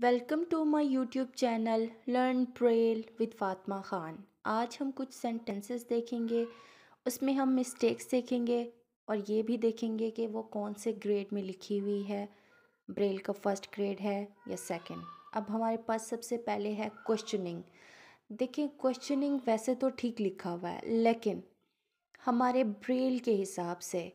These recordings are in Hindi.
welcome to my YouTube channel learn प्रेल विद फातमा ख़ान आज हम कुछ सेंटेंसेस देखेंगे उसमें हम मिस्टेक्स देखेंगे और ये भी देखेंगे कि वो कौन से ग्रेड में लिखी हुई है ब्रेल का फर्स्ट ग्रेड है या सेकंड अब हमारे पास सबसे पहले है क्वेश्चनिंग देखिए क्वेश्चनिंग वैसे तो ठीक लिखा हुआ है लेकिन हमारे ब्रेल के हिसाब से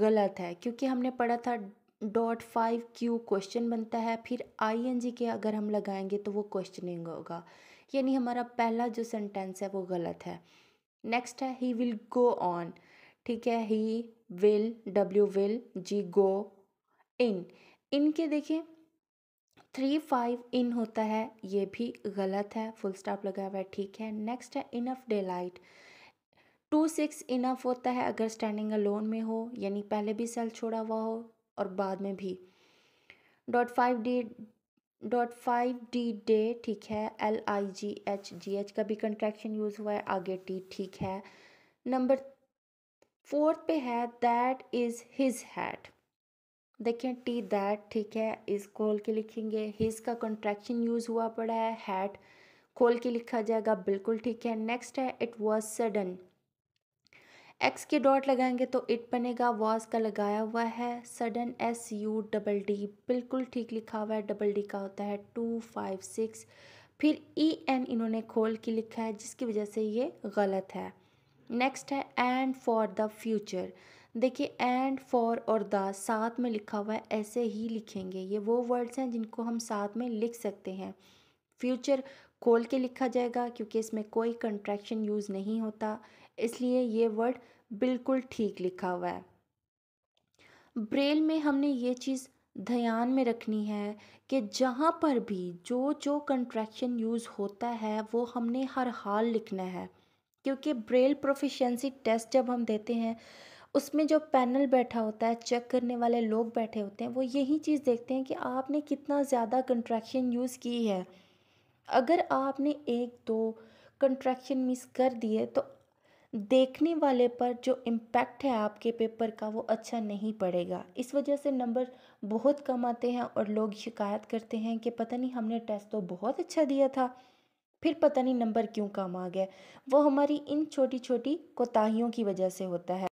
गलत है क्योंकि हमने पढ़ा था डॉट फाइव क्यू क्वेश्चन बनता है फिर आई एन जी के अगर हम लगाएंगे तो वो क्वेश्चनिंग होगा यानी हमारा पहला जो सेंटेंस है वो गलत है नेक्स्ट है ही विल गो ऑन ठीक है he will W will G go in in के देखें थ्री फाइव इन होता है ये भी गलत है फुल स्टॉप लगाया हुआ है ठीक है नेक्स्ट है enough daylight to six enough होता है अगर स्टैंडिंग अलोन में हो यानी पहले भी सेल छोड़ा हुआ हो और बाद में भी dot five D dot five D day ठीक है L I G H G H का भी कंट्रैक्शन यूज़ हुआ है आगे टी ठीक है नंबर फोर्थ पे है दैट इज़ हिज हैट देखें टी दैट ठीक है इस खोल के लिखेंगे हिज का कंट्रैक्शन यूज़ हुआ पड़ा है हैट खोल के लिखा जाएगा बिल्कुल ठीक है नेक्स्ट है इट वॉज सडन एक्स के डॉट लगाएंगे तो इट बनेगा वॉज का लगाया हुआ है sudden S U double D बिल्कुल ठीक लिखा हुआ है डबल डी का होता है टू फाइव सिक्स फिर ई e, एन इन्होंने खोल के लिखा है जिसकी वजह से ये गलत है नेक्स्ट है एंड फॉर द फ्यूचर देखिए एंड फॉर और द साथ में लिखा हुआ है ऐसे ही लिखेंगे ये वो वर्ड्स हैं जिनको हम साथ में लिख सकते हैं फ्यूचर खोल के लिखा जाएगा क्योंकि इसमें कोई कंट्रैक्शन यूज़ नहीं होता इसलिए ये वर्ड बिल्कुल ठीक लिखा हुआ है ब्रेल में हमने ये चीज़ ध्यान में रखनी है कि जहाँ पर भी जो जो कंट्रैक्शन यूज़ होता है वो हमने हर हाल लिखना है क्योंकि ब्रेल प्रोफिशेंसी टेस्ट जब हम देते हैं उसमें जो पैनल बैठा होता है चेक करने वाले लोग बैठे होते हैं वो यही चीज़ देखते हैं कि आपने कितना ज़्यादा कंट्रैक्शन यूज़ की है अगर आपने एक दो कंट्रैक्शन मिस कर दिए तो देखने वाले पर जो इम्पैक्ट है आपके पेपर का वो अच्छा नहीं पड़ेगा इस वजह से नंबर बहुत कम आते हैं और लोग शिकायत करते हैं कि पता नहीं हमने टेस्ट तो बहुत अच्छा दिया था फिर पता नहीं नंबर क्यों कम आ गया वो हमारी इन छोटी छोटी कोताहियों की वजह से होता है